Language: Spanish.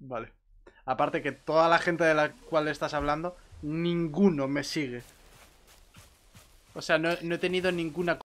Vale. Aparte que toda la gente de la cual estás hablando, ninguno me sigue. O sea, no, he tenido ninguna